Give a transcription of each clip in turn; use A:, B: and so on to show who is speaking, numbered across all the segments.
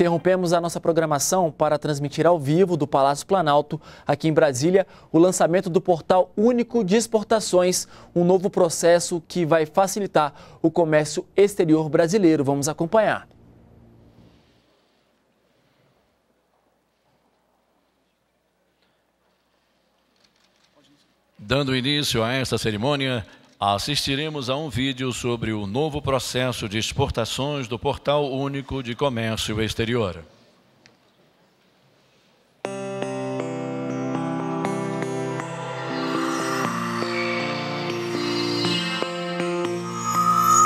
A: Interrompemos a nossa programação para transmitir ao vivo do Palácio Planalto, aqui em Brasília, o lançamento do Portal Único de Exportações, um novo processo que vai facilitar o comércio exterior brasileiro. Vamos acompanhar.
B: Dando início a esta cerimônia, assistiremos a um vídeo sobre o novo processo de exportações do Portal Único de Comércio Exterior.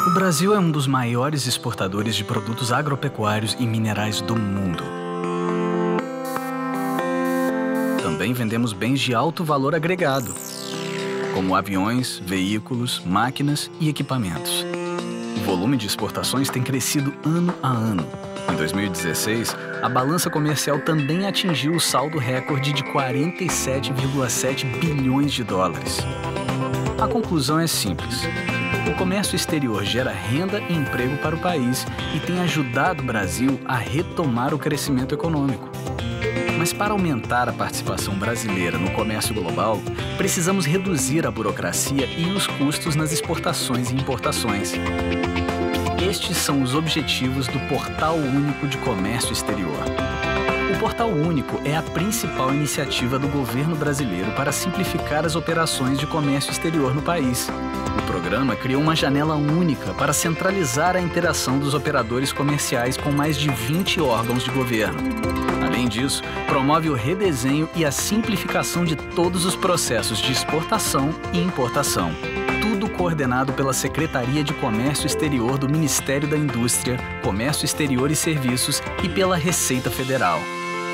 C: O Brasil é um dos maiores exportadores de produtos agropecuários e minerais do mundo. Também vendemos bens de alto valor agregado como aviões, veículos, máquinas e equipamentos. O volume de exportações tem crescido ano a ano. Em 2016, a balança comercial também atingiu o saldo recorde de 47,7 bilhões de dólares. A conclusão é simples. O comércio exterior gera renda e emprego para o país e tem ajudado o Brasil a retomar o crescimento econômico. Mas para aumentar a participação brasileira no comércio global, precisamos reduzir a burocracia e os custos nas exportações e importações. Estes são os objetivos do Portal Único de Comércio Exterior. O Portal Único é a principal iniciativa do governo brasileiro para simplificar as operações de comércio exterior no país. O programa criou uma janela única para centralizar a interação dos operadores comerciais com mais de 20 órgãos de governo. Além disso, promove o redesenho e a simplificação de todos os processos de exportação e importação. Tudo coordenado pela Secretaria de Comércio Exterior do Ministério da Indústria, Comércio Exterior e Serviços e pela Receita Federal.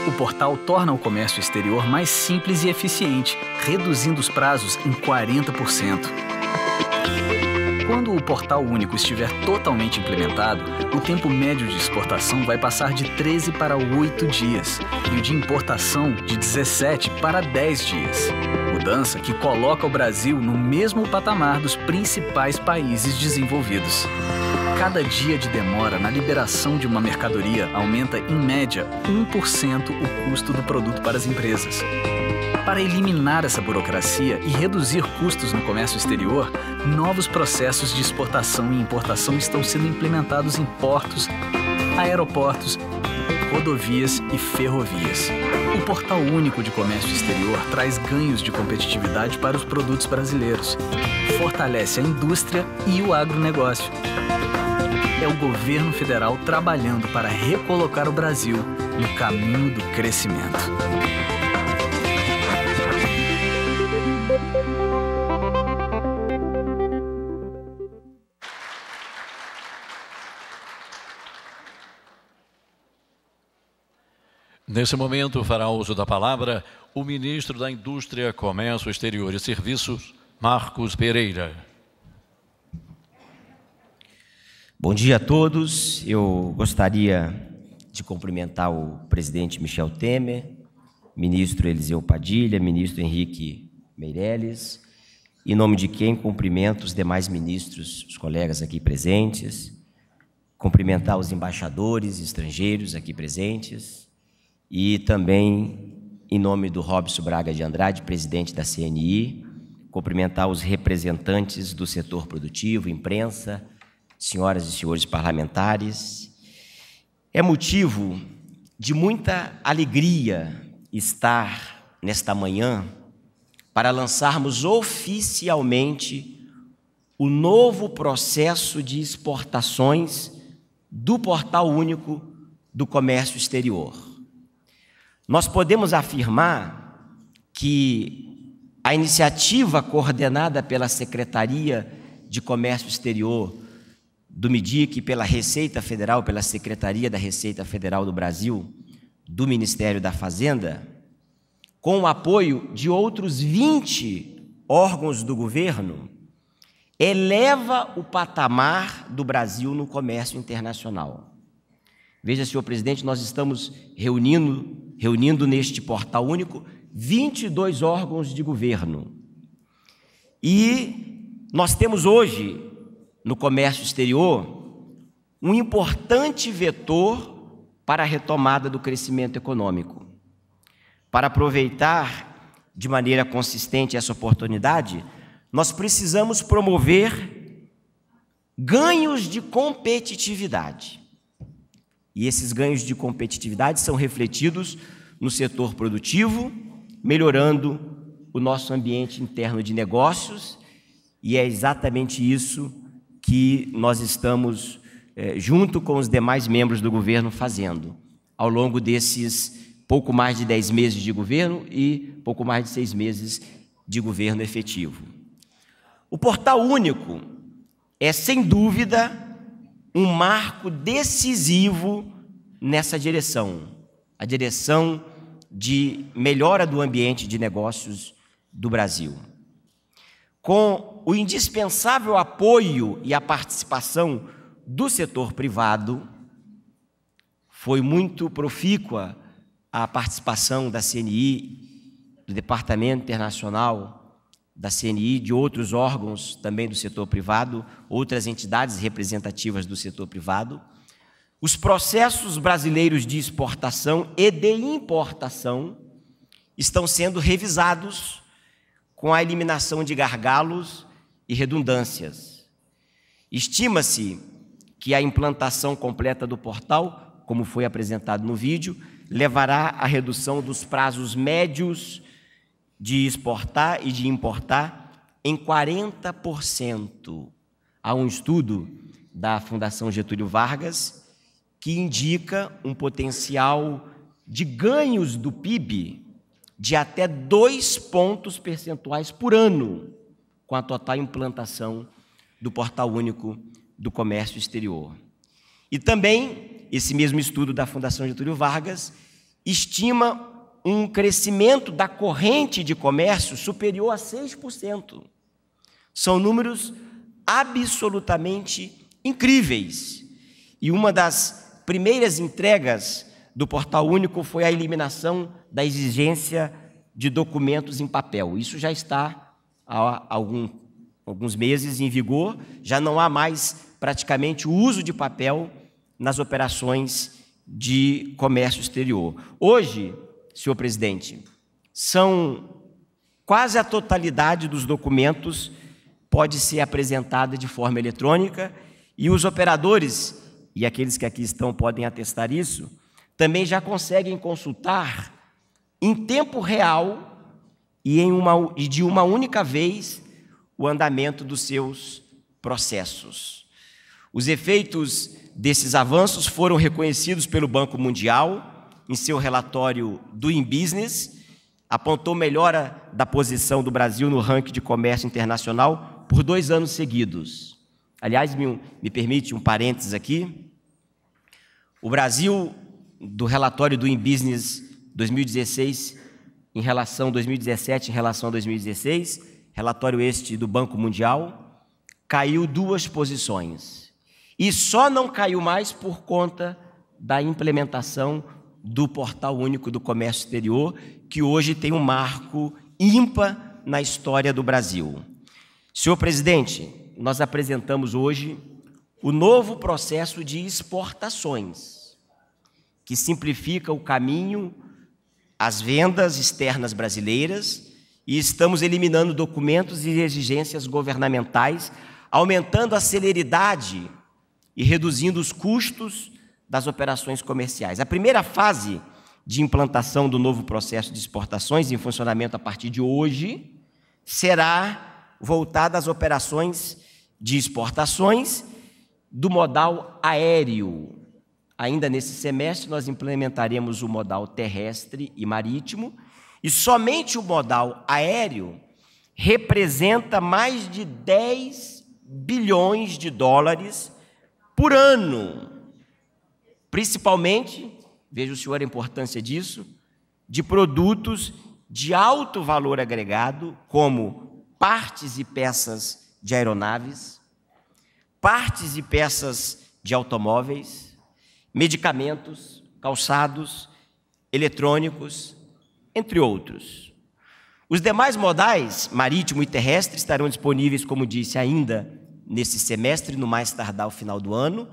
C: O portal torna o comércio exterior mais simples e eficiente, reduzindo os prazos em 40%. Quando o portal único estiver totalmente implementado, o tempo médio de exportação vai passar de 13 para 8 dias e o de importação de 17 para 10 dias. Mudança que coloca o Brasil no mesmo patamar dos principais países desenvolvidos. Cada dia de demora na liberação de uma mercadoria aumenta, em média, 1% o custo do produto para as empresas. Para eliminar essa burocracia e reduzir custos no comércio exterior, novos processos de exportação e importação estão sendo implementados em portos, aeroportos, rodovias e ferrovias. O Portal Único de Comércio Exterior traz ganhos de competitividade para os produtos brasileiros, fortalece a indústria e o agronegócio. É o governo federal trabalhando para recolocar o Brasil no caminho do crescimento. Nesse momento fará
A: uso da palavra o ministro da Indústria, Comércio Exterior e Serviços, Marcos
B: Pereira.
D: Bom dia a todos. Eu gostaria de cumprimentar o presidente Michel Temer, ministro Eliseu Padilha, ministro Henrique Meirelles, em nome de quem cumprimento os demais ministros, os colegas aqui presentes, cumprimentar os embaixadores estrangeiros aqui presentes, e também, em nome do Robson Braga de Andrade, presidente da CNI, cumprimentar os representantes do setor produtivo, imprensa, senhoras e senhores parlamentares. É motivo de muita alegria estar nesta manhã para lançarmos oficialmente o novo processo de exportações do Portal Único do Comércio Exterior. Nós podemos afirmar que a iniciativa coordenada pela Secretaria de Comércio Exterior do MIDIC, pela Receita Federal, pela Secretaria da Receita Federal do Brasil, do Ministério da Fazenda, com o apoio de outros 20 órgãos do governo, eleva o patamar do Brasil no comércio internacional. Veja, senhor presidente, nós estamos reunindo, reunindo neste portal único 22 órgãos de governo. E nós temos hoje no comércio exterior um importante vetor para a retomada do crescimento econômico. Para aproveitar de maneira consistente essa oportunidade, nós precisamos promover ganhos de competitividade. E esses ganhos de competitividade são refletidos no setor produtivo, melhorando o nosso ambiente interno de negócios, e é exatamente isso que nós estamos, é, junto com os demais membros do governo, fazendo ao longo desses pouco mais de 10 meses de governo e pouco mais de seis meses de governo efetivo. O portal único é, sem dúvida, um marco decisivo nessa direção a direção de melhora do ambiente de negócios do Brasil. Com o indispensável apoio e a participação do setor privado, foi muito profícua a participação da CNI, do Departamento Internacional da CNI, de outros órgãos também do setor privado, outras entidades representativas do setor privado. Os processos brasileiros de exportação e de importação estão sendo revisados com a eliminação de gargalos e redundâncias. Estima-se que a implantação completa do portal, como foi apresentado no vídeo, levará à redução dos prazos médios de exportar e de importar em 40%. Há um estudo da Fundação Getúlio Vargas que indica um potencial de ganhos do PIB de até dois pontos percentuais por ano com a total implantação do Portal Único do Comércio Exterior. E também, esse mesmo estudo da Fundação Getúlio Vargas estima um crescimento da corrente de comércio superior a 6%. São números absolutamente incríveis. E uma das primeiras entregas do Portal Único foi a eliminação da exigência de documentos em papel. Isso já está há algum, alguns meses em vigor, já não há mais praticamente o uso de papel nas operações de comércio exterior. Hoje, senhor presidente, são quase a totalidade dos documentos pode ser apresentada de forma eletrônica e os operadores, e aqueles que aqui estão podem atestar isso, também já conseguem consultar em tempo real e, em uma, e de uma única vez o andamento dos seus processos. Os efeitos desses avanços foram reconhecidos pelo Banco Mundial em seu relatório Doing Business, apontou melhora da posição do Brasil no ranking de comércio internacional por dois anos seguidos. Aliás, me, me permite um parênteses aqui. O Brasil, do relatório do InBusiness 2016 em relação 2017 em relação a 2016, relatório este do Banco Mundial, caiu duas posições. E só não caiu mais por conta da implementação do Portal Único do Comércio Exterior, que hoje tem um marco ímpar na história do Brasil. Senhor presidente, nós apresentamos hoje o novo processo de exportações, que simplifica o caminho às vendas externas brasileiras e estamos eliminando documentos e exigências governamentais, aumentando a celeridade e reduzindo os custos das operações comerciais. A primeira fase de implantação do novo processo de exportações em funcionamento a partir de hoje será voltada às operações de exportações do modal aéreo. Ainda nesse semestre, nós implementaremos o modal terrestre e marítimo, e somente o modal aéreo representa mais de 10 bilhões de dólares por ano principalmente, veja o senhor a importância disso, de produtos de alto valor agregado, como partes e peças de aeronaves, partes e peças de automóveis, medicamentos, calçados, eletrônicos, entre outros. Os demais modais, marítimo e terrestre, estarão disponíveis, como disse, ainda nesse semestre, no mais tardar o final do ano,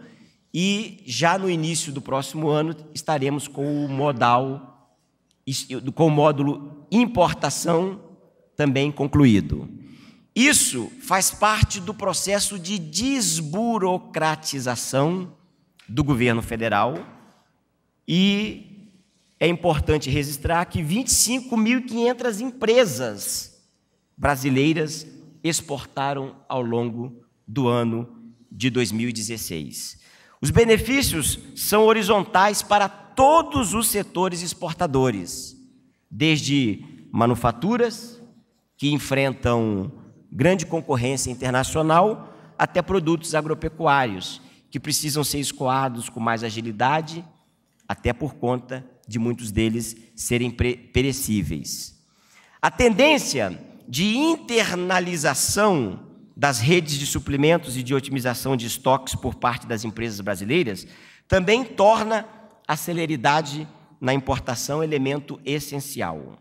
D: e já no início do próximo ano estaremos com o modal, com o módulo importação também concluído. Isso faz parte do processo de desburocratização do governo federal e é importante registrar que 25.500 empresas brasileiras exportaram ao longo do ano de 2016. Os benefícios são horizontais para todos os setores exportadores, desde manufaturas, que enfrentam grande concorrência internacional, até produtos agropecuários, que precisam ser escoados com mais agilidade, até por conta de muitos deles serem perecíveis. A tendência de internalização das redes de suplementos e de otimização de estoques por parte das empresas brasileiras também torna a celeridade na importação elemento essencial.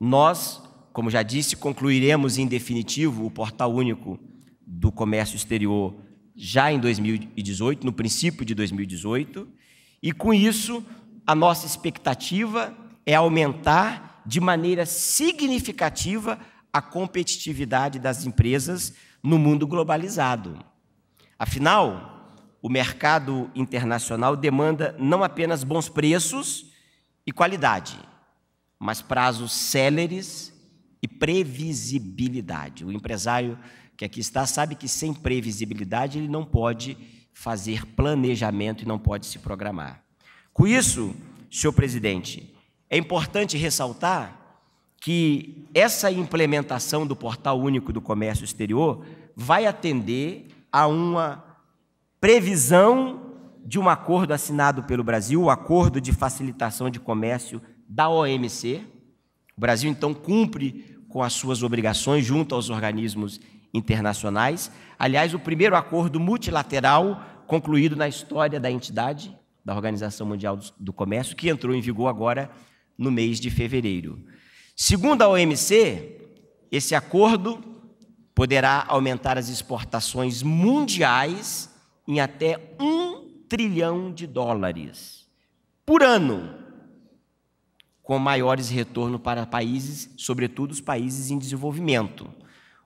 D: Nós, como já disse, concluiremos em definitivo o portal único do comércio exterior já em 2018, no princípio de 2018, e com isso a nossa expectativa é aumentar de maneira significativa a competitividade das empresas no mundo globalizado. Afinal, o mercado internacional demanda não apenas bons preços e qualidade, mas prazos céleres e previsibilidade. O empresário que aqui está sabe que sem previsibilidade ele não pode fazer planejamento e não pode se programar. Com isso, senhor presidente, é importante ressaltar que essa implementação do Portal Único do Comércio Exterior vai atender a uma previsão de um acordo assinado pelo Brasil, o Acordo de Facilitação de Comércio da OMC. O Brasil, então, cumpre com as suas obrigações junto aos organismos internacionais. Aliás, o primeiro acordo multilateral concluído na história da entidade, da Organização Mundial do Comércio, que entrou em vigor agora no mês de fevereiro. Segundo a OMC, esse acordo poderá aumentar as exportações mundiais em até um trilhão de dólares por ano, com maiores retornos para países, sobretudo os países em desenvolvimento.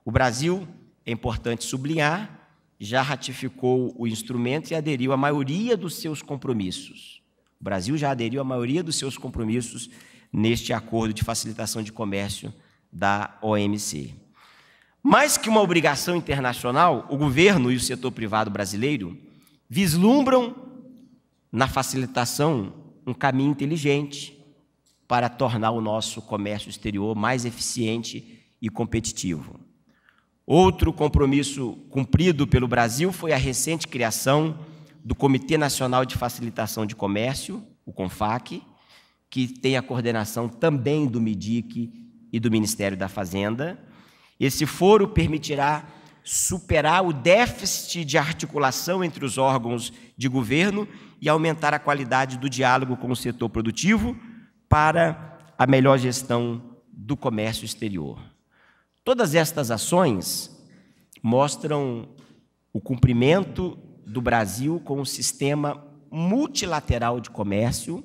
D: O Brasil, é importante sublinhar, já ratificou o instrumento e aderiu à maioria dos seus compromissos. O Brasil já aderiu à maioria dos seus compromissos neste acordo de facilitação de comércio da OMC. Mais que uma obrigação internacional, o governo e o setor privado brasileiro vislumbram na facilitação um caminho inteligente para tornar o nosso comércio exterior mais eficiente e competitivo. Outro compromisso cumprido pelo Brasil foi a recente criação do Comitê Nacional de Facilitação de Comércio, o CONFAC, que tem a coordenação também do MEDIC e do Ministério da Fazenda. Esse foro permitirá superar o déficit de articulação entre os órgãos de governo e aumentar a qualidade do diálogo com o setor produtivo para a melhor gestão do comércio exterior. Todas estas ações mostram o cumprimento do Brasil com o sistema multilateral de comércio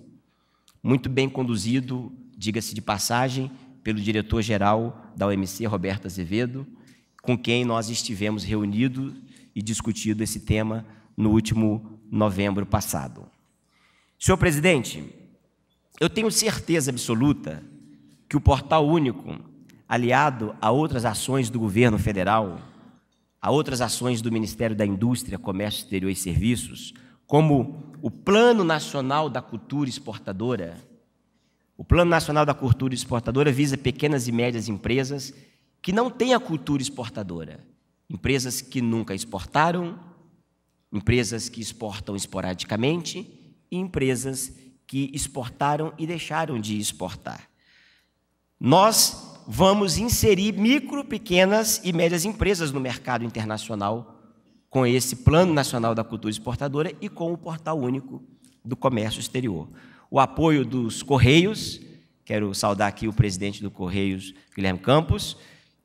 D: muito bem conduzido, diga-se de passagem, pelo diretor-geral da OMC, Roberto Azevedo, com quem nós estivemos reunidos e discutido esse tema no último novembro passado. Senhor presidente, eu tenho certeza absoluta que o Portal Único, aliado a outras ações do governo federal, a outras ações do Ministério da Indústria, Comércio Exterior e Serviços, como o Plano Nacional da Cultura Exportadora. O Plano Nacional da Cultura Exportadora visa pequenas e médias empresas que não têm a cultura exportadora. Empresas que nunca exportaram, empresas que exportam esporadicamente e empresas que exportaram e deixaram de exportar. Nós vamos inserir micro, pequenas e médias empresas no mercado internacional com esse Plano Nacional da Cultura Exportadora e com o Portal Único do Comércio Exterior. O apoio dos Correios, quero saudar aqui o presidente do Correios, Guilherme Campos,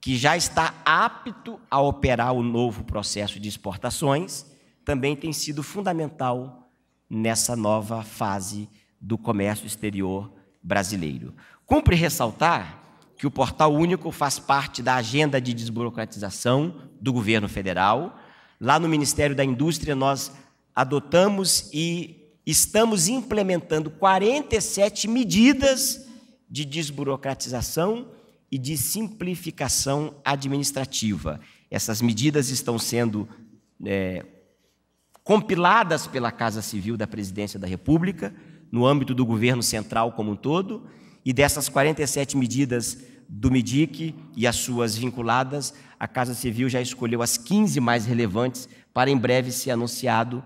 D: que já está apto a operar o novo processo de exportações, também tem sido fundamental nessa nova fase do comércio exterior brasileiro. Cumpre ressaltar que o Portal Único faz parte da agenda de desburocratização do governo federal Lá no Ministério da Indústria, nós adotamos e estamos implementando 47 medidas de desburocratização e de simplificação administrativa. Essas medidas estão sendo é, compiladas pela Casa Civil da Presidência da República, no âmbito do governo central como um todo, e dessas 47 medidas do Medic e as suas vinculadas, a Casa Civil já escolheu as 15 mais relevantes para em breve ser anunciado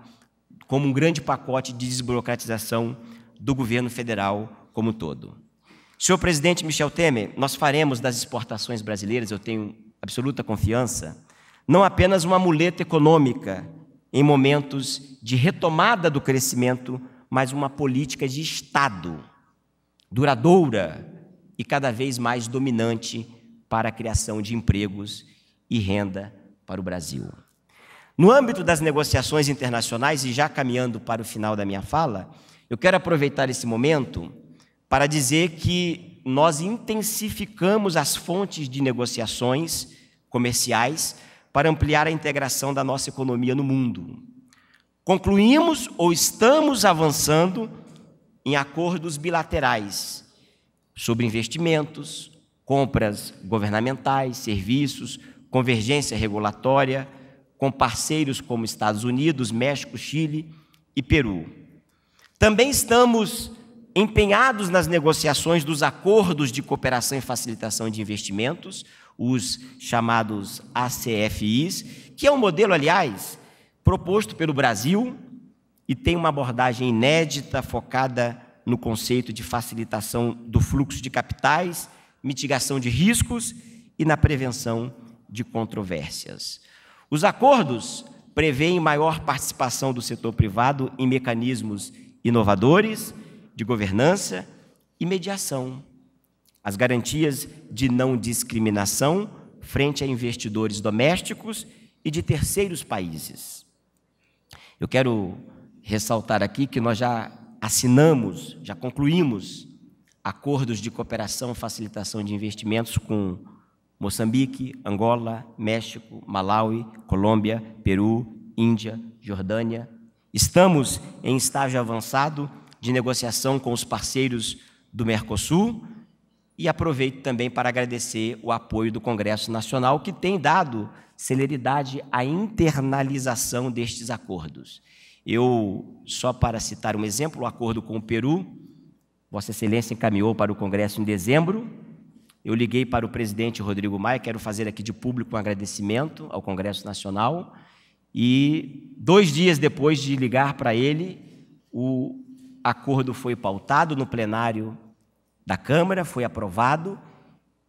D: como um grande pacote de desburocratização do governo federal como um todo. Senhor presidente Michel Temer, nós faremos das exportações brasileiras, eu tenho absoluta confiança, não apenas uma muleta econômica em momentos de retomada do crescimento, mas uma política de Estado duradoura e cada vez mais dominante para a criação de empregos e renda para o Brasil. No âmbito das negociações internacionais, e já caminhando para o final da minha fala, eu quero aproveitar esse momento para dizer que nós intensificamos as fontes de negociações comerciais para ampliar a integração da nossa economia no mundo. Concluímos ou estamos avançando em acordos bilaterais sobre investimentos, compras governamentais, serviços, convergência regulatória, com parceiros como Estados Unidos, México, Chile e Peru. Também estamos empenhados nas negociações dos acordos de cooperação e facilitação de investimentos, os chamados ACFIs, que é um modelo, aliás, proposto pelo Brasil e tem uma abordagem inédita focada no conceito de facilitação do fluxo de capitais, mitigação de riscos e na prevenção de controvérsias. Os acordos prevêem maior participação do setor privado em mecanismos inovadores de governança e mediação. As garantias de não discriminação frente a investidores domésticos e de terceiros países. Eu quero ressaltar aqui que nós já assinamos, já concluímos acordos de cooperação e facilitação de investimentos com Moçambique, Angola, México, Malawi, Colômbia, Peru, Índia, Jordânia. Estamos em estágio avançado de negociação com os parceiros do Mercosul e aproveito também para agradecer o apoio do Congresso Nacional, que tem dado celeridade à internalização destes acordos. Eu, só para citar um exemplo, o acordo com o Peru, Vossa Excelência encaminhou para o Congresso em dezembro, eu liguei para o presidente Rodrigo Maia, quero fazer aqui de público um agradecimento ao Congresso Nacional. E dois dias depois de ligar para ele, o acordo foi pautado no plenário da Câmara, foi aprovado.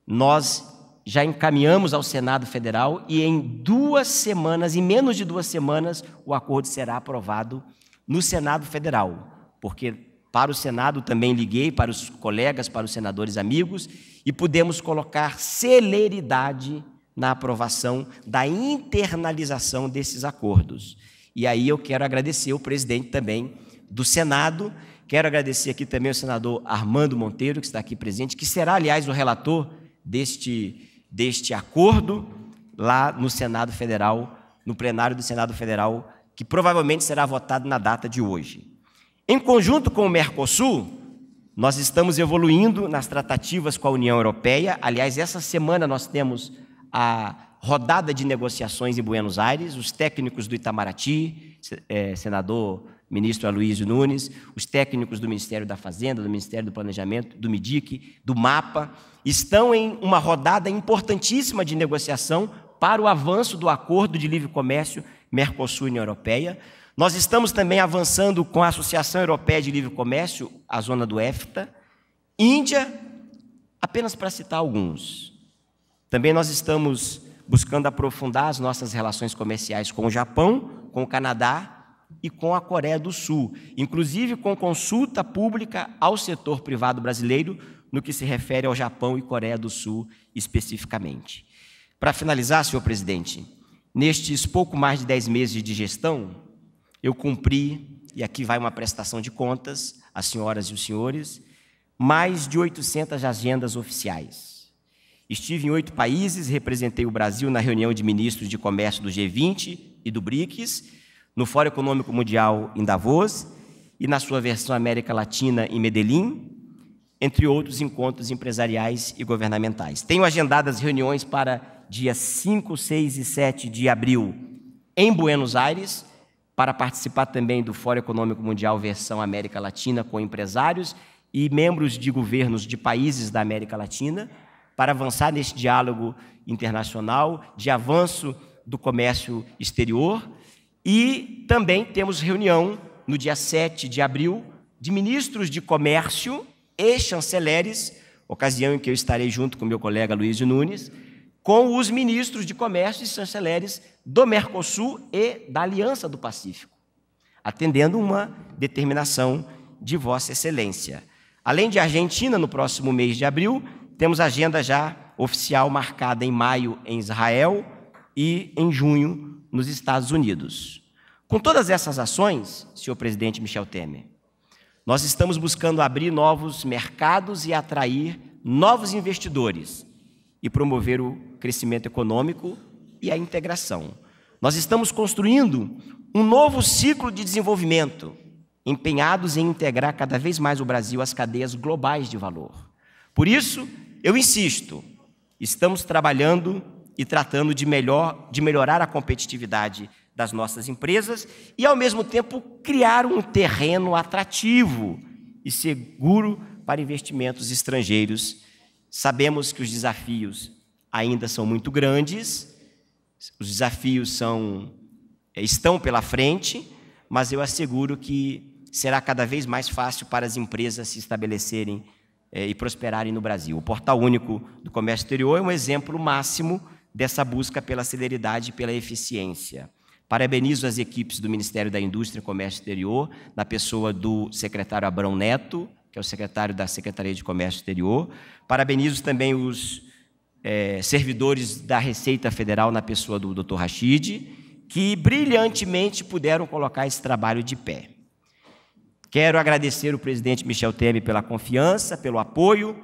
D: Nós já encaminhamos ao Senado Federal e em duas semanas, em menos de duas semanas, o acordo será aprovado no Senado Federal, porque para o Senado também liguei para os colegas, para os senadores amigos e podemos colocar celeridade na aprovação da internalização desses acordos. E aí eu quero agradecer o presidente também do Senado, quero agradecer aqui também o senador Armando Monteiro, que está aqui presente, que será, aliás, o relator deste, deste acordo lá no Senado Federal, no plenário do Senado Federal, que provavelmente será votado na data de hoje. Em conjunto com o Mercosul, nós estamos evoluindo nas tratativas com a União Europeia. Aliás, essa semana nós temos a rodada de negociações em Buenos Aires, os técnicos do Itamaraty, é, senador ministro Aloysio Nunes, os técnicos do Ministério da Fazenda, do Ministério do Planejamento, do MIDIC, do MAPA, estão em uma rodada importantíssima de negociação para o avanço do acordo de livre comércio Mercosul-União Europeia. Nós estamos também avançando com a Associação Europeia de Livre Comércio, a zona do EFTA, Índia, apenas para citar alguns. Também nós estamos buscando aprofundar as nossas relações comerciais com o Japão, com o Canadá e com a Coreia do Sul, inclusive com consulta pública ao setor privado brasileiro no que se refere ao Japão e Coreia do Sul especificamente. Para finalizar, senhor presidente, nestes pouco mais de dez meses de gestão, eu cumpri, e aqui vai uma prestação de contas, as senhoras e os senhores, mais de 800 agendas oficiais. Estive em oito países, representei o Brasil na reunião de ministros de comércio do G20 e do BRICS, no Fórum Econômico Mundial em Davos e na sua versão América Latina em Medellín, entre outros encontros empresariais e governamentais. Tenho agendadas reuniões para dias 5, 6 e 7 de abril em Buenos Aires para participar também do Fórum Econômico Mundial versão América Latina com empresários e membros de governos de países da América Latina, para avançar neste diálogo internacional de avanço do comércio exterior. E também temos reunião no dia 7 de abril de ministros de comércio e chanceleres, ocasião em que eu estarei junto com meu colega Luiz Nunes, com os ministros de comércio e chanceleres do Mercosul e da Aliança do Pacífico, atendendo uma determinação de Vossa Excelência. Além de Argentina, no próximo mês de abril, temos agenda já oficial marcada em maio em Israel e em junho nos Estados Unidos. Com todas essas ações, senhor presidente Michel Temer, nós estamos buscando abrir novos mercados e atrair novos investidores e promover o crescimento econômico e a integração. Nós estamos construindo um novo ciclo de desenvolvimento, empenhados em integrar cada vez mais o Brasil às cadeias globais de valor. Por isso, eu insisto, estamos trabalhando e tratando de, melhor, de melhorar a competitividade das nossas empresas e, ao mesmo tempo, criar um terreno atrativo e seguro para investimentos estrangeiros. Sabemos que os desafios ainda são muito grandes, os desafios são, eh, estão pela frente, mas eu asseguro que será cada vez mais fácil para as empresas se estabelecerem eh, e prosperarem no Brasil. O Portal Único do Comércio Exterior é um exemplo máximo dessa busca pela celeridade e pela eficiência. Parabenizo as equipes do Ministério da Indústria e Comércio Exterior, na pessoa do secretário Abrão Neto, que é o secretário da Secretaria de Comércio Exterior. Parabenizo também os é, servidores da Receita Federal, na pessoa do Dr. Rachid, que brilhantemente puderam colocar esse trabalho de pé. Quero agradecer o presidente Michel Temer pela confiança, pelo apoio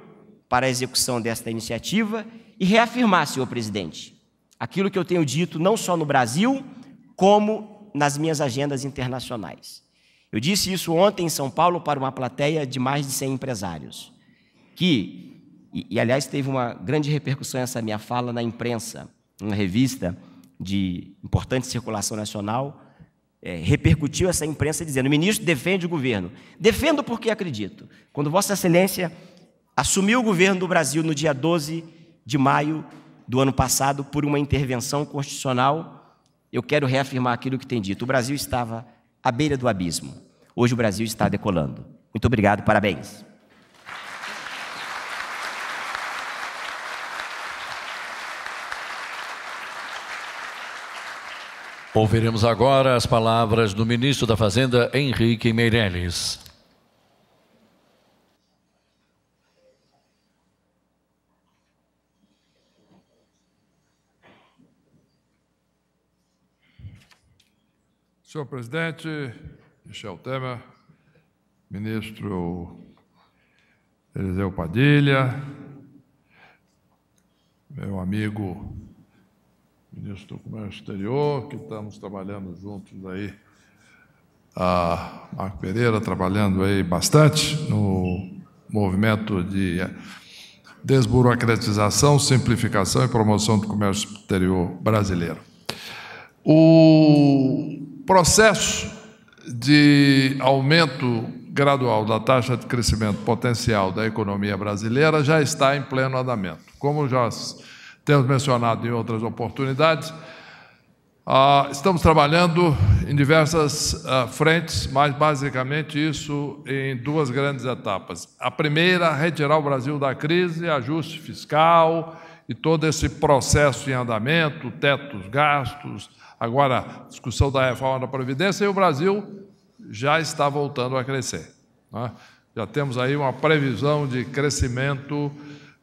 D: para a execução desta iniciativa e reafirmar, senhor presidente, aquilo que eu tenho dito não só no Brasil, como nas minhas agendas internacionais. Eu disse isso ontem em São Paulo para uma plateia de mais de 100 empresários, que e, e, aliás, teve uma grande repercussão essa minha fala na imprensa, uma revista de importante circulação nacional, é, repercutiu essa imprensa dizendo: o ministro defende o governo. Defendo porque acredito. Quando Vossa Excelência assumiu o governo do Brasil no dia 12 de maio do ano passado por uma intervenção constitucional, eu quero reafirmar aquilo que tem dito. O Brasil estava à beira do abismo. Hoje o Brasil está decolando. Muito obrigado, parabéns.
B: Ouviremos agora as palavras do ministro da Fazenda, Henrique Meirelles. Senhor presidente, Michel Temer, ministro Eliseu Padilha, meu amigo ministro do Comércio Exterior, que estamos trabalhando juntos aí. A Marco Pereira trabalhando aí bastante no movimento de desburocratização, simplificação e promoção do comércio exterior brasileiro. O processo de aumento gradual da taxa de crescimento potencial da economia brasileira já está em pleno andamento. Como já temos mencionado em outras oportunidades. Ah, estamos trabalhando em diversas ah, frentes, mas basicamente isso em duas grandes etapas. A primeira, retirar o Brasil da crise, ajuste fiscal e todo esse processo em andamento, tetos, gastos, agora discussão da reforma da Previdência, e o Brasil já está voltando a crescer. Né? Já temos aí uma previsão de crescimento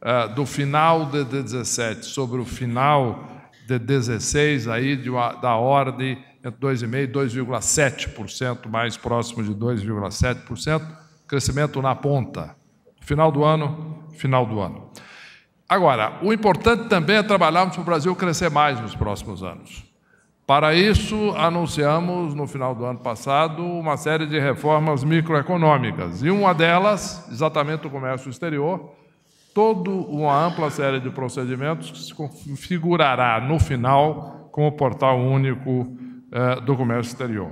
B: uh, do final de 17 sobre o final de 16, aí de uma, da ordem entre 2,5% e 2,7%, mais próximo de 2,7%, crescimento na ponta. Final do ano, final do ano. Agora, o importante também é trabalharmos para o Brasil crescer mais nos próximos anos. Para isso, anunciamos no final do ano passado uma série de reformas microeconômicas, e uma delas, exatamente o comércio exterior, toda uma ampla série de procedimentos que se configurará no final como portal único eh, do comércio exterior.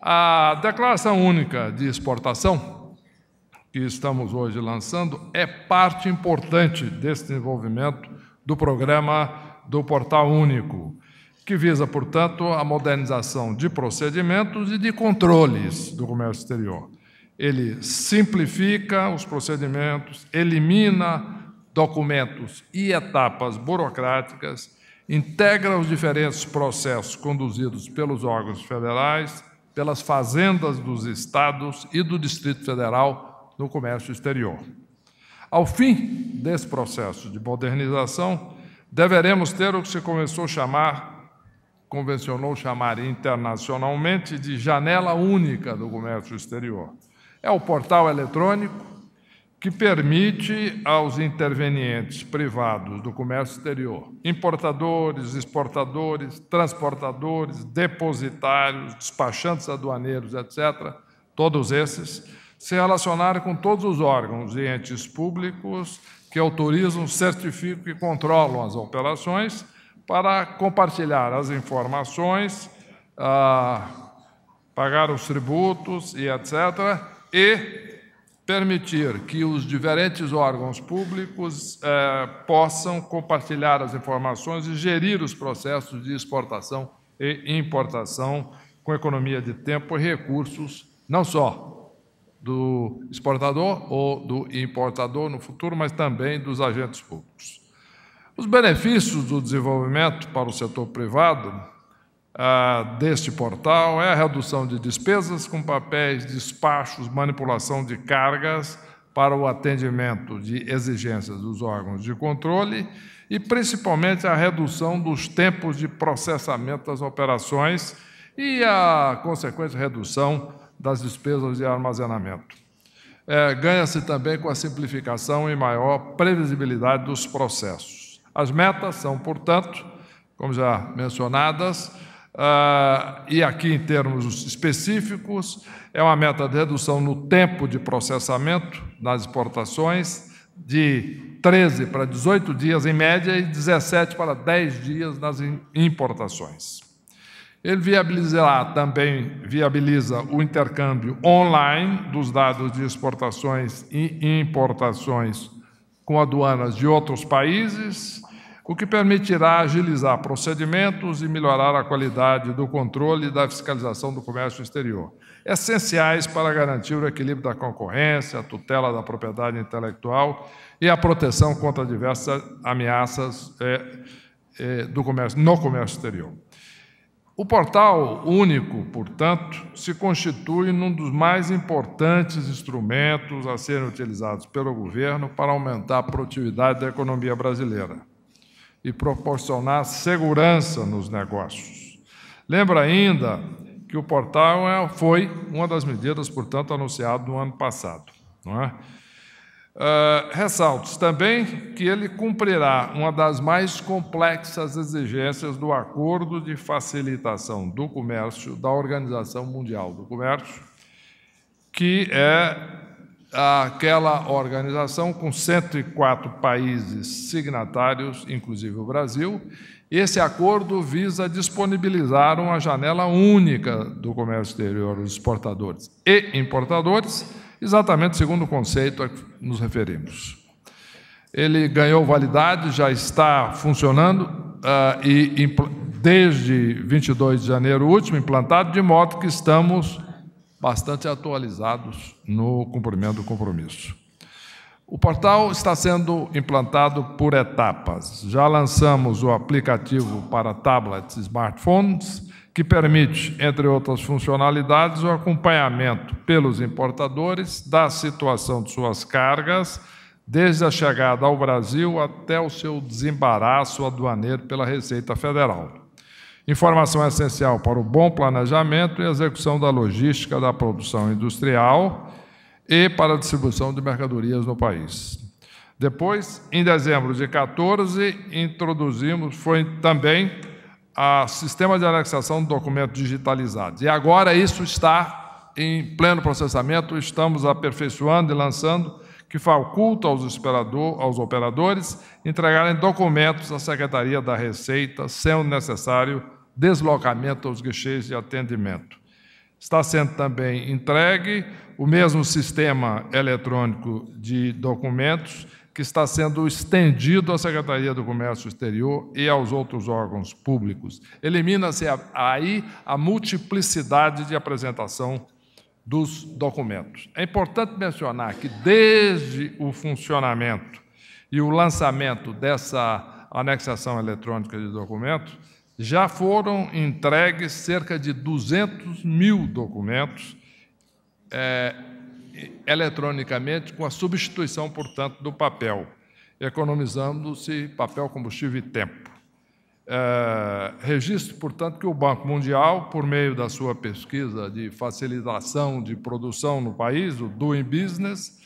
B: A Declaração Única de Exportação, que estamos hoje lançando, é parte importante desse desenvolvimento do programa do Portal Único, que visa, portanto, a modernização de procedimentos e de controles do comércio exterior. Ele simplifica os procedimentos, elimina documentos e etapas burocráticas, integra os diferentes processos conduzidos pelos órgãos federais, pelas fazendas dos estados e do Distrito Federal no comércio exterior. Ao fim desse processo de modernização, deveremos ter o que se começou a chamar, convencionou chamar internacionalmente de janela única do comércio exterior é o portal eletrônico que permite aos intervenientes privados do comércio exterior, importadores, exportadores, transportadores, depositários, despachantes aduaneiros, etc., todos esses, se relacionarem com todos os órgãos e entes públicos que autorizam, certificam e controlam as operações para compartilhar as informações, ah, pagar os tributos e etc e permitir que os diferentes órgãos públicos eh, possam compartilhar as informações e gerir os processos de exportação e importação com economia de tempo e recursos, não só do exportador ou do importador no futuro, mas também dos agentes públicos. Os benefícios do desenvolvimento para o setor privado ah, deste portal é a redução de despesas com papéis, despachos, manipulação de cargas para o atendimento de exigências dos órgãos de controle e principalmente a redução dos tempos de processamento das operações e a consequente redução das despesas de armazenamento. É, Ganha-se também com a simplificação e maior previsibilidade dos processos. As metas são, portanto, como já mencionadas, Uh, e aqui em termos específicos, é uma meta de redução no tempo de processamento nas exportações de 13 para 18 dias em média e 17 para 10 dias nas importações. Ele viabilizará também viabiliza o intercâmbio online dos dados de exportações e importações com aduanas de outros países, o que permitirá agilizar procedimentos e melhorar a qualidade do controle e da fiscalização do comércio exterior, essenciais para garantir o equilíbrio da concorrência, a tutela da propriedade intelectual e a proteção contra diversas ameaças é, é, do comércio, no comércio exterior. O portal único, portanto, se constitui num dos mais importantes instrumentos a serem utilizados pelo governo para aumentar a produtividade da economia brasileira e proporcionar segurança nos negócios. Lembra ainda que o portal é, foi uma das medidas, portanto, anunciadas no ano passado. Não é? Uh, ressaltos também que ele cumprirá uma das mais complexas exigências do Acordo de Facilitação do Comércio da Organização Mundial do Comércio, que é aquela organização com 104 países signatários, inclusive o Brasil. Esse acordo visa disponibilizar uma janela única do comércio exterior aos exportadores e importadores, exatamente segundo o conceito a que nos referimos. Ele ganhou validade, já está funcionando uh, e desde 22 de janeiro último implantado, de modo que estamos bastante atualizados no cumprimento do compromisso. O portal está sendo implantado por etapas. Já lançamos o aplicativo para tablets e smartphones, que permite, entre outras funcionalidades, o acompanhamento pelos importadores da situação de suas cargas, desde a chegada ao Brasil até o seu desembaraço aduaneiro pela Receita Federal. Informação essencial para o bom planejamento e execução da logística da produção industrial e para a distribuição de mercadorias no país. Depois, em dezembro de 2014, introduzimos, foi também a sistema de anexação de documentos digitalizados. E agora isso está em pleno processamento, estamos aperfeiçoando e lançando, que faculta aos, operador, aos operadores entregarem documentos à Secretaria da Receita, sendo necessário deslocamento aos guichês de atendimento. Está sendo também entregue o mesmo sistema eletrônico de documentos que está sendo estendido à Secretaria do Comércio Exterior e aos outros órgãos públicos. Elimina-se aí a multiplicidade de apresentação dos documentos. É importante mencionar que, desde o funcionamento e o lançamento dessa anexação eletrônica de documentos, já foram entregues cerca de 200 mil documentos é, eletronicamente, com a substituição, portanto, do papel, economizando-se papel, combustível e tempo. É, registro, portanto, que o Banco Mundial, por meio da sua pesquisa de facilitação de produção no país, o Doing Business,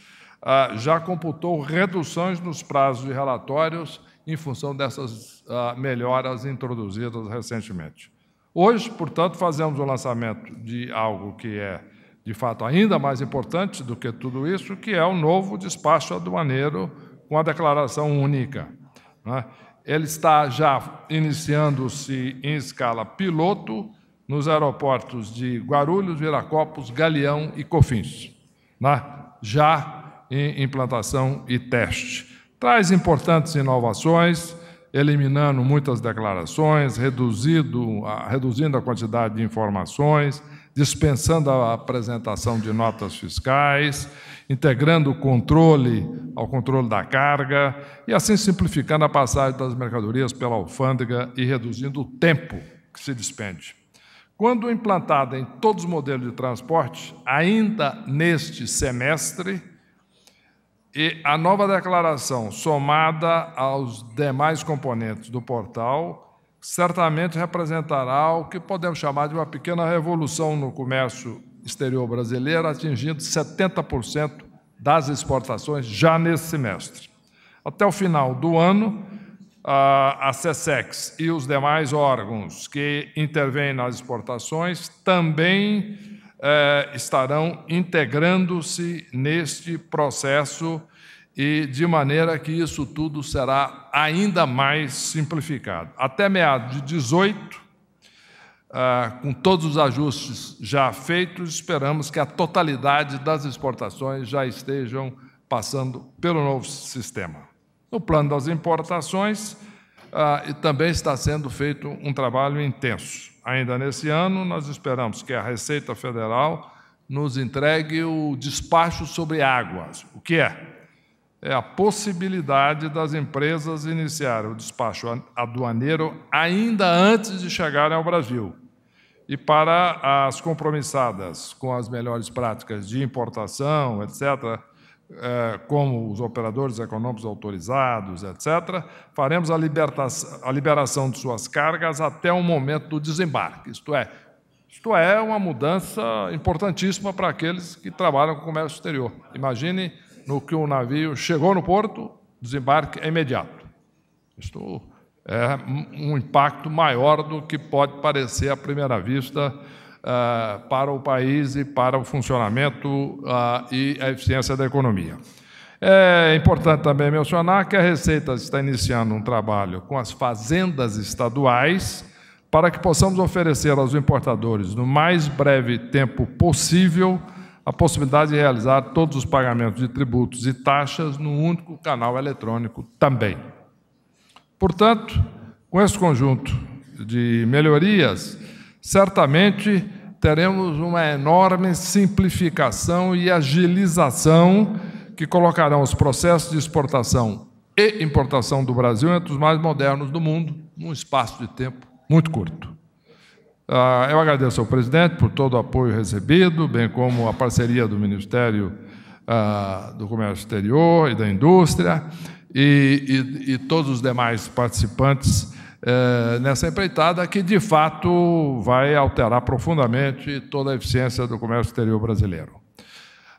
B: é, já computou reduções nos prazos de relatórios em função dessas ah, melhoras introduzidas recentemente. Hoje, portanto, fazemos o lançamento de algo que é, de fato, ainda mais importante do que tudo isso, que é o novo despacho aduaneiro com a declaração única. Né? Ele está já iniciando-se em escala piloto nos aeroportos de Guarulhos, Viracopos, Galeão e Cofins, né? já em implantação e teste. Traz importantes inovações, eliminando muitas declarações, reduzido, reduzindo a quantidade de informações, dispensando a apresentação de notas fiscais, integrando o controle ao controle da carga e assim simplificando a passagem das mercadorias pela alfândega e reduzindo o tempo que se despende. Quando implantada em todos os modelos de transporte, ainda neste semestre, e a nova declaração, somada aos demais componentes do portal, certamente representará o que podemos chamar de uma pequena revolução no comércio exterior brasileiro, atingindo 70% das exportações já nesse semestre. Até o final do ano, a SESEX e os demais órgãos que intervêm nas exportações também é, estarão integrando-se neste processo e de maneira que isso tudo será ainda mais simplificado. Até meados de 18, é, com todos os ajustes já feitos, esperamos que a totalidade das exportações já estejam passando pelo novo sistema. No plano das importações, ah, também está sendo feito um trabalho intenso. Ainda nesse ano, nós esperamos que a Receita Federal nos entregue o despacho sobre águas. O que é? É a possibilidade das empresas iniciarem o despacho aduaneiro ainda antes de chegarem ao Brasil. E para as compromissadas com as melhores práticas de importação, etc., é, como os operadores econômicos autorizados, etc., faremos a, a liberação de suas cargas até o momento do desembarque. Isto é, isto é uma mudança importantíssima para aqueles que trabalham com o comércio exterior. Imagine no que o um navio chegou no porto, desembarque é imediato. Isto é um impacto maior do que pode parecer à primeira vista ah, para o país e para o funcionamento ah, e a eficiência da economia. É importante também mencionar que a Receita está iniciando um trabalho com as fazendas estaduais para que possamos oferecer aos importadores, no mais breve tempo possível, a possibilidade de realizar todos os pagamentos de tributos e taxas no único canal eletrônico também. Portanto, com esse conjunto de melhorias, certamente teremos uma enorme simplificação e agilização que colocarão os processos de exportação e importação do Brasil entre os mais modernos do mundo, num espaço de tempo muito curto. Ah, eu agradeço ao presidente por todo o apoio recebido, bem como a parceria do Ministério ah, do Comércio Exterior e da Indústria e, e, e todos os demais participantes é, nessa empreitada que, de fato, vai alterar profundamente toda a eficiência do comércio exterior brasileiro.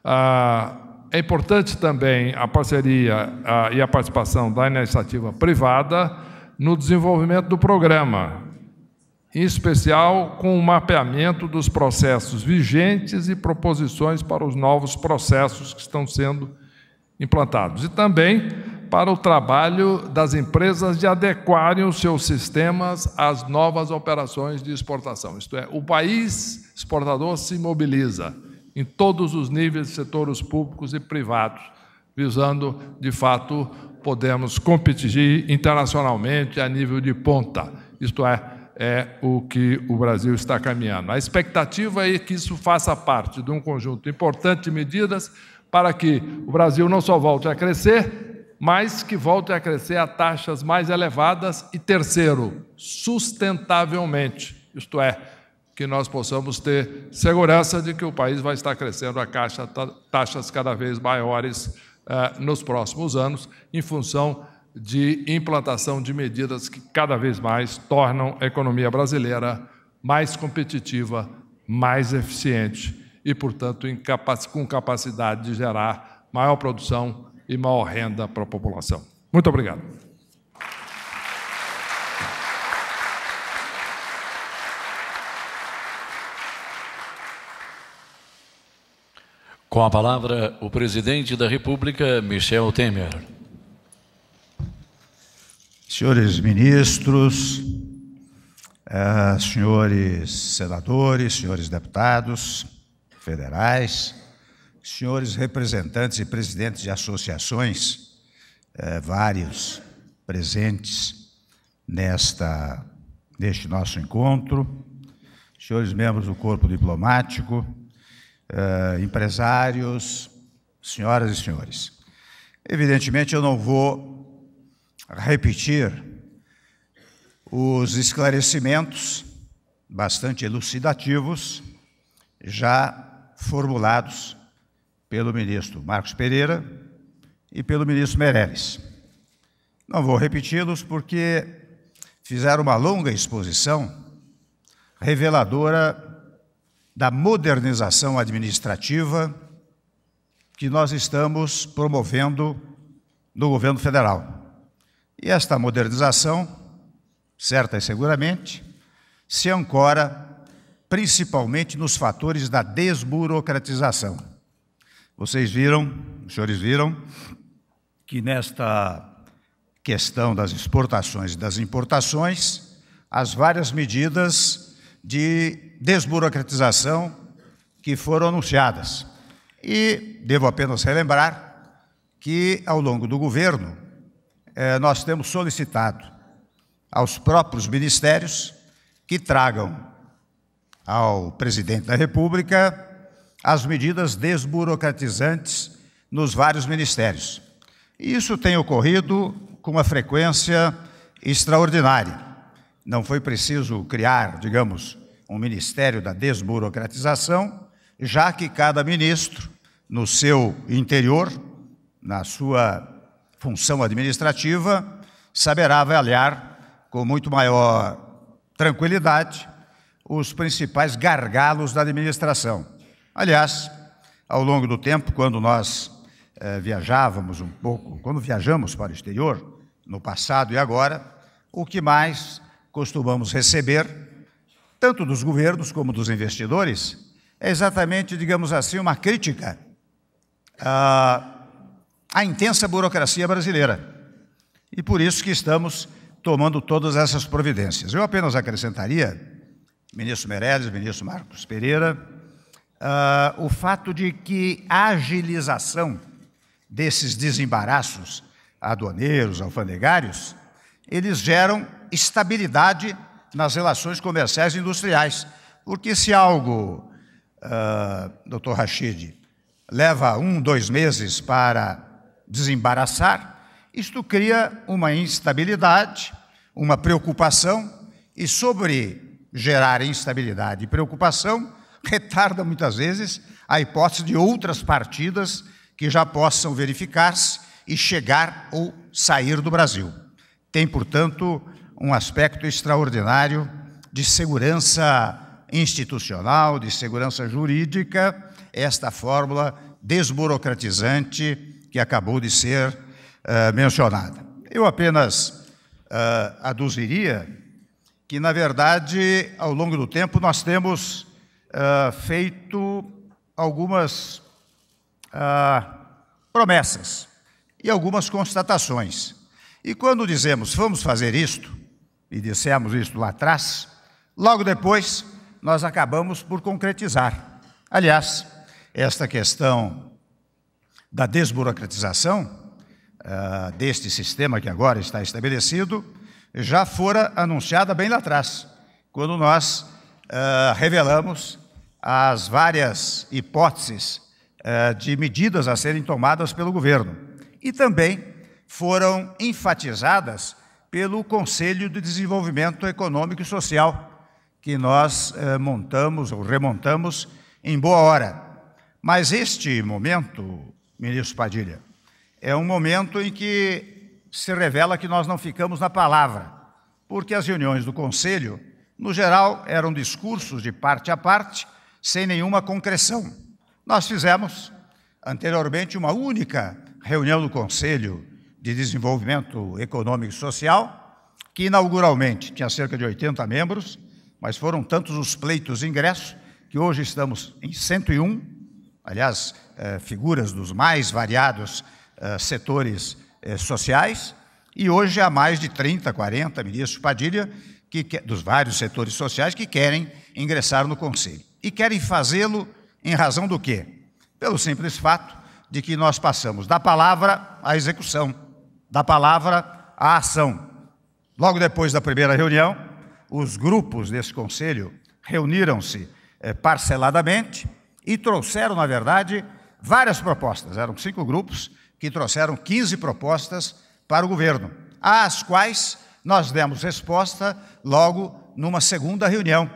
B: Ah, é importante também a parceria a, ah, e a participação da iniciativa privada no desenvolvimento do programa, em especial com o mapeamento dos processos vigentes e proposições para os novos processos que estão sendo implantados. E também para o trabalho das empresas de adequarem os seus sistemas às novas operações de exportação. Isto é, o país exportador se mobiliza em todos os níveis, setores públicos e privados, visando, de fato, podermos competir internacionalmente a nível de ponta. Isto é, é o que o Brasil está caminhando. A expectativa é que isso faça parte de um conjunto importante de medidas para que o Brasil não só volte a crescer, mas que volte a crescer a taxas mais elevadas. E terceiro, sustentavelmente, isto é, que nós possamos ter segurança de que o país vai estar crescendo a caixa, tá, taxas cada vez maiores eh, nos próximos anos, em função de implantação de medidas que cada vez mais tornam a economia brasileira mais competitiva, mais eficiente e, portanto, com capacidade de gerar maior produção, e maior renda para a população. Muito obrigado. Com a palavra, o presidente da República, Michel Temer.
E: Senhores ministros, eh, senhores senadores, senhores deputados federais, senhores representantes e presidentes de associações, eh, vários presentes nesta, neste nosso encontro, senhores membros do corpo diplomático, eh, empresários, senhoras e senhores. Evidentemente, eu não vou repetir os esclarecimentos bastante elucidativos já formulados pelo ministro Marcos Pereira e pelo ministro Meirelles. Não vou repeti-los porque fizeram uma longa exposição reveladora da modernização administrativa que nós estamos promovendo no governo federal. E esta modernização, certa e seguramente, se ancora principalmente nos fatores da desburocratização. Vocês viram, os senhores viram, que nesta questão das exportações e das importações, as várias medidas de desburocratização que foram anunciadas. E devo apenas relembrar que, ao longo do governo, eh, nós temos solicitado aos próprios ministérios que tragam ao presidente da República as medidas desburocratizantes nos vários ministérios. E isso tem ocorrido com uma frequência extraordinária. Não foi preciso criar, digamos, um ministério da desburocratização, já que cada ministro, no seu interior, na sua função administrativa, saberá avaliar com muito maior tranquilidade os principais gargalos da administração Aliás, ao longo do tempo, quando nós eh, viajávamos um pouco, quando viajamos para o exterior, no passado e agora, o que mais costumamos receber, tanto dos governos como dos investidores, é exatamente, digamos assim, uma crítica à, ah, à intensa burocracia brasileira. E por isso que estamos tomando todas essas providências. Eu apenas acrescentaria, ministro Meirelles, ministro Marcos Pereira, uh, o fato de que a agilização desses desembaraços aduaneiros, alfandegários, eles geram estabilidade nas relações comerciais e industriais. Porque se algo, uh, doutor Rachid, leva um, dois meses para desembaraçar, isto cria uma instabilidade, uma preocupação, e sobre gerar instabilidade e preocupação, retarda muitas vezes a hipótese de outras partidas que já possam verificar-se e chegar ou sair do Brasil. Tem, portanto, um aspecto extraordinário de segurança institucional, de segurança jurídica, esta fórmula desburocratizante que acabou de ser uh, mencionada. Eu apenas uh, aduziria que, na verdade, ao longo do tempo, nós temos feito algumas uh, promessas e algumas constatações. E quando dizemos vamos fazer isto, e dissemos isto lá atrás, logo depois nós acabamos por concretizar. Aliás, esta questão da desburocratização uh, deste sistema que agora está estabelecido já fora anunciada bem lá atrás, quando nós uh, revelamos as várias hipóteses eh, de medidas a serem tomadas pelo governo e também foram enfatizadas pelo Conselho de Desenvolvimento Econômico e Social, que nós eh, montamos ou remontamos em boa hora. Mas este momento, ministro Padilha, é um momento em que se revela que nós não ficamos na palavra, porque as reuniões do Conselho, no geral, eram discursos de parte a parte sem nenhuma concreção. Nós fizemos anteriormente uma única reunião do Conselho de Desenvolvimento Econômico e Social, que inauguralmente tinha cerca de 80 membros, mas foram tantos os pleitos de ingresso que hoje estamos em 101, aliás, eh, figuras dos mais variados eh, setores eh, sociais, e hoje há mais de 30, 40 ministros Padilha que, dos vários setores sociais que querem ingressar no Conselho e querem fazê-lo em razão do quê? Pelo simples fato de que nós passamos da palavra à execução, da palavra à ação. Logo depois da primeira reunião, os grupos desse conselho reuniram-se eh, parceladamente e trouxeram, na verdade, várias propostas. Eram cinco grupos que trouxeram 15 propostas para o governo, às quais nós demos resposta logo numa segunda reunião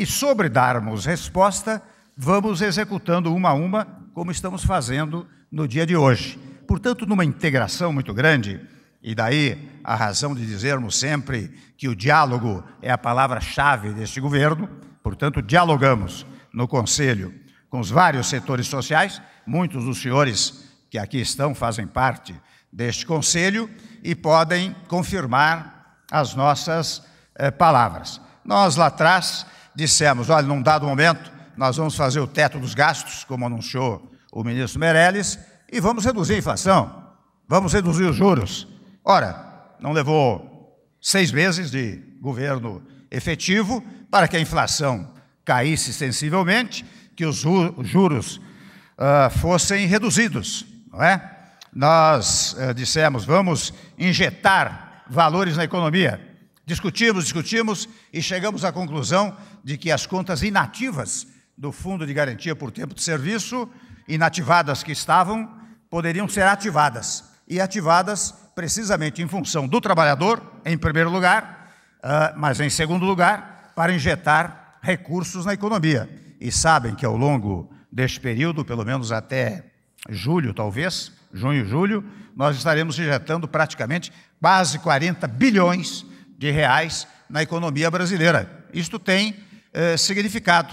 E: e sobre darmos resposta, vamos executando uma a uma, como estamos fazendo no dia de hoje. Portanto, numa integração muito grande, e daí a razão de dizermos sempre que o diálogo é a palavra-chave deste governo, portanto, dialogamos no Conselho com os vários setores sociais, muitos dos senhores que aqui estão fazem parte deste Conselho e podem confirmar as nossas eh, palavras. Nós lá atrás dissemos: olha, num dado momento, nós vamos fazer o teto dos gastos, como anunciou o ministro Meirelles, e vamos reduzir a inflação, vamos reduzir os juros. Ora, não levou seis meses de governo efetivo para que a inflação caísse sensivelmente, que os juros uh, fossem reduzidos, não é? Nós uh, dissemos, vamos injetar valores na economia. Discutimos, discutimos e chegamos à conclusão de que as contas inativas do Fundo de Garantia por Tempo de Serviço, inativadas que estavam, poderiam ser ativadas. E ativadas precisamente em função do trabalhador, em primeiro lugar, ah, mas em segundo lugar, para injetar recursos na economia. E sabem que ao longo deste período, pelo menos até julho, talvez, junho, julho, nós estaremos injetando praticamente quase 40 bilhões de reais na economia brasileira. Isto tem eh, significado.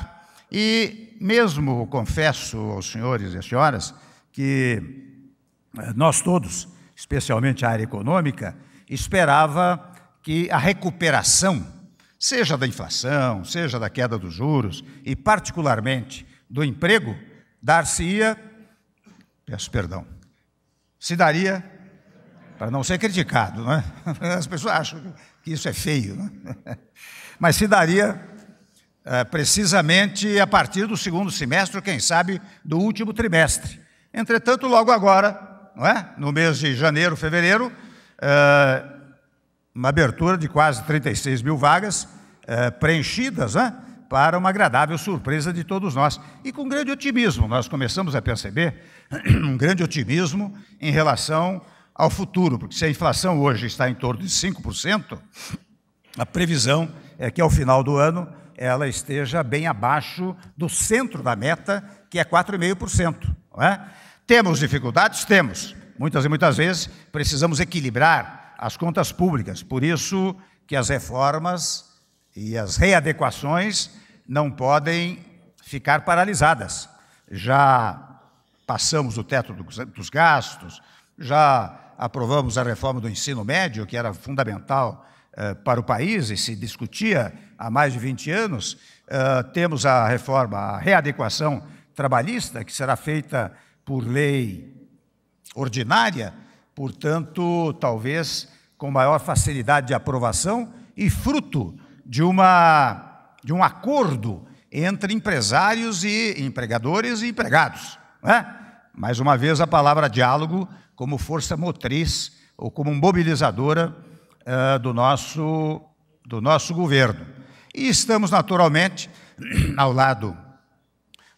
E: E mesmo confesso aos senhores e às senhoras que eh, nós todos, especialmente a área econômica, esperava que a recuperação, seja da inflação, seja da queda dos juros e particularmente do emprego, dar-se-ia, peço perdão, se daria para não ser criticado, não é? As pessoas acham isso é feio. Né? Mas se daria é, precisamente a partir do segundo semestre, quem sabe do último trimestre. Entretanto, logo agora, não é? no mês de janeiro, fevereiro, é, uma abertura de quase 36 mil vagas é, preenchidas, né, para uma agradável surpresa de todos nós. E com grande otimismo, nós começamos a perceber um grande otimismo em relação ao futuro, porque se a inflação hoje está em torno de 5%, a previsão é que ao final do ano ela esteja bem abaixo do centro da meta, que é 4,5%. É? Temos dificuldades? Temos. Muitas e muitas vezes precisamos equilibrar as contas públicas. Por isso que as reformas e as readequações não podem ficar paralisadas. Já passamos o teto dos gastos, já aprovamos a reforma do ensino médio, que era fundamental eh, para o país e se discutia há mais de 20 anos. Eh, temos a reforma, a readequação trabalhista, que será feita por lei ordinária, portanto, talvez com maior facilidade de aprovação e fruto de, uma, de um acordo entre empresários e empregadores e empregados. Não é? Mais uma vez, a palavra diálogo como força motriz ou como mobilizadora uh, do, nosso, do nosso governo. E estamos, naturalmente, ao lado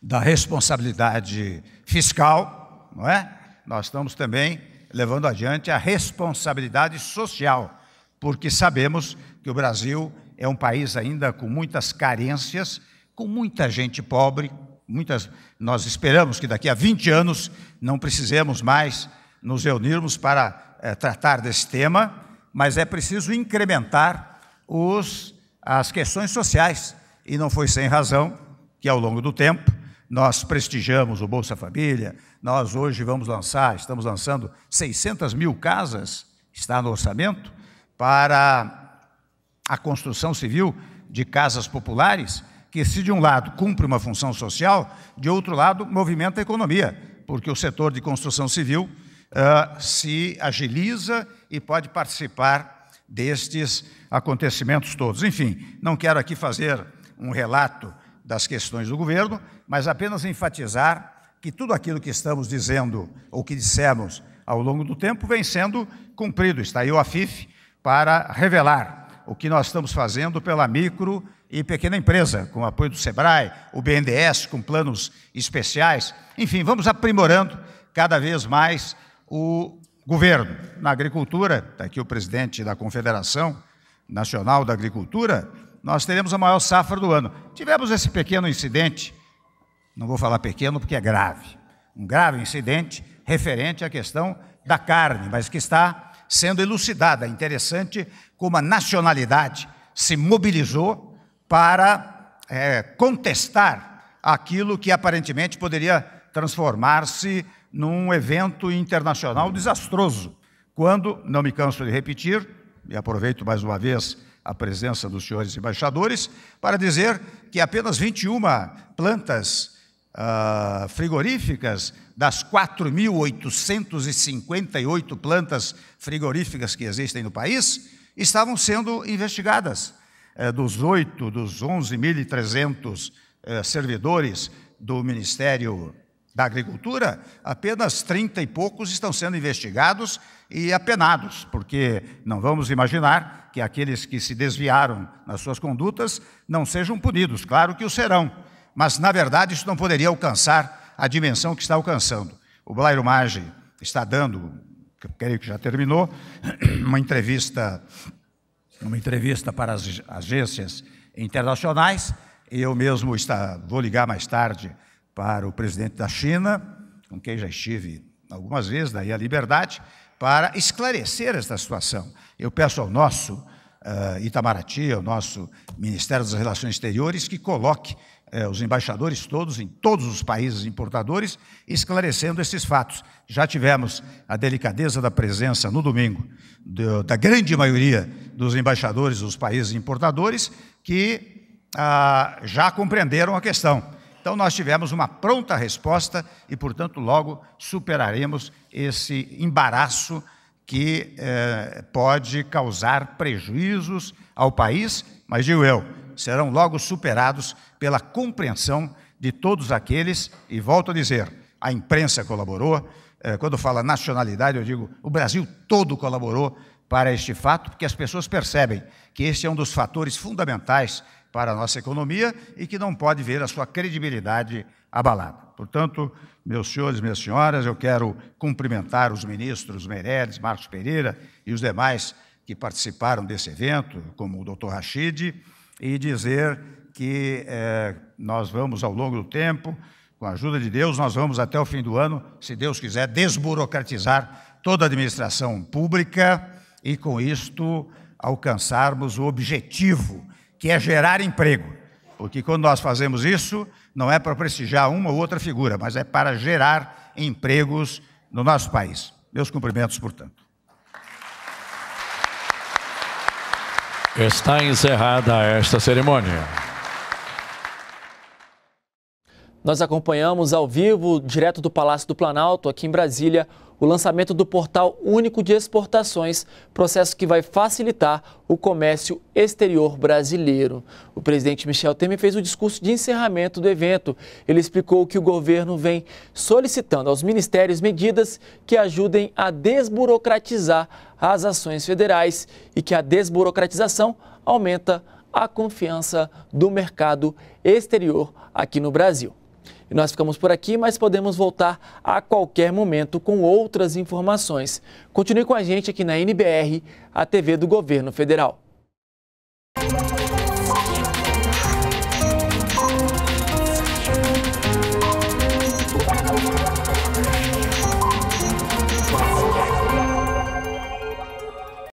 E: da responsabilidade fiscal, não é? Nós estamos também levando adiante a responsabilidade social, porque sabemos que o Brasil é um país ainda com muitas carências, com muita gente pobre, muitas nós esperamos que daqui a 20 anos não precisemos mais nos reunirmos para é, tratar desse tema, mas é preciso incrementar os, as questões sociais. E não foi sem razão que, ao longo do tempo, nós prestigiamos o Bolsa Família, nós hoje vamos lançar, estamos lançando 600 mil casas, está no orçamento, para a construção civil de casas populares, que, se de um lado cumpre uma função social, de outro lado movimenta a economia, porque o setor de construção civil uh, se agiliza e pode participar destes acontecimentos todos. Enfim, não quero aqui fazer um relato das questões do governo, mas apenas enfatizar que tudo aquilo que estamos dizendo ou que dissemos ao longo do tempo vem sendo cumprido. Está aí o AFIF para revelar o que nós estamos fazendo pela micro e pequena empresa, com o apoio do SEBRAE, o BNDES, com planos especiais. Enfim, vamos aprimorando cada vez mais o governo. Na agricultura, está aqui o presidente da Confederação Nacional da Agricultura, nós teremos a maior safra do ano. Tivemos esse pequeno incidente, não vou falar pequeno porque é grave, um grave incidente referente à questão da carne, mas que está sendo elucidada. É interessante como a nacionalidade se mobilizou para é, contestar aquilo que aparentemente poderia transformar-se num evento internacional desastroso. Quando, não me canso de repetir, e aproveito mais uma vez a presença dos senhores embaixadores, para dizer que apenas 21 plantas uh, frigoríficas das 4.858 plantas frigoríficas que existem no país estavam sendo investigadas é, dos 8, dos 11.300 é, servidores do Ministério da Agricultura, apenas 30 e poucos estão sendo investigados e apenados, porque não vamos imaginar que aqueles que se desviaram nas suas condutas não sejam punidos, claro que o serão, mas na verdade isso não poderia alcançar a dimensão que está alcançando. O Blairo Maggi está dando, creio que já terminou, uma entrevista numa entrevista para as agências internacionais. Eu mesmo está, vou ligar mais tarde para o presidente da China, com quem já estive algumas vezes, daí a liberdade, para esclarecer esta situação. Eu peço ao nosso uh, Itamaraty, ao nosso Ministério das Relações Exteriores, que coloque uh, os embaixadores todos em todos os países importadores, esclarecendo esses fatos. Já tivemos a delicadeza da presença no domingo do, da grande maioria dos embaixadores dos países importadores que ah, já compreenderam a questão. Então, nós tivemos uma pronta resposta e, portanto, logo superaremos esse embaraço que eh, pode causar prejuízos ao país, mas, digo eu, serão logo superados pela compreensão de todos aqueles, e volto a dizer, a imprensa colaborou, é, quando fala nacionalidade, eu digo o Brasil todo colaborou para este fato, porque as pessoas percebem que este é um dos fatores fundamentais para a nossa economia e que não pode ver a sua credibilidade abalada. Portanto, meus senhores, minhas senhoras, eu quero cumprimentar os ministros Meirelles, Marcos Pereira e os demais que participaram desse evento, como o doutor Rachid, e dizer que é, nós vamos, ao longo do tempo, com a ajuda de Deus, nós vamos até o fim do ano, se Deus quiser, desburocratizar toda a administração pública e, com isto, alcançarmos o objetivo, que é gerar emprego. Porque quando nós fazemos isso, não é para prestigiar uma ou outra figura, mas é para gerar empregos no nosso país. Meus cumprimentos, portanto.
B: Está encerrada esta cerimônia.
A: Nós acompanhamos ao vivo, direto do Palácio do Planalto, aqui em Brasília, o lançamento do Portal Único de Exportações, processo que vai facilitar o comércio exterior brasileiro. O presidente Michel Temer fez o discurso de encerramento do evento. Ele explicou que o governo vem solicitando aos ministérios medidas que ajudem a desburocratizar as ações federais e que a desburocratização aumenta a confiança do mercado exterior aqui no Brasil. E nós ficamos por aqui, mas podemos voltar a qualquer momento com outras informações. Continue com a gente aqui na NBR, a TV do Governo Federal.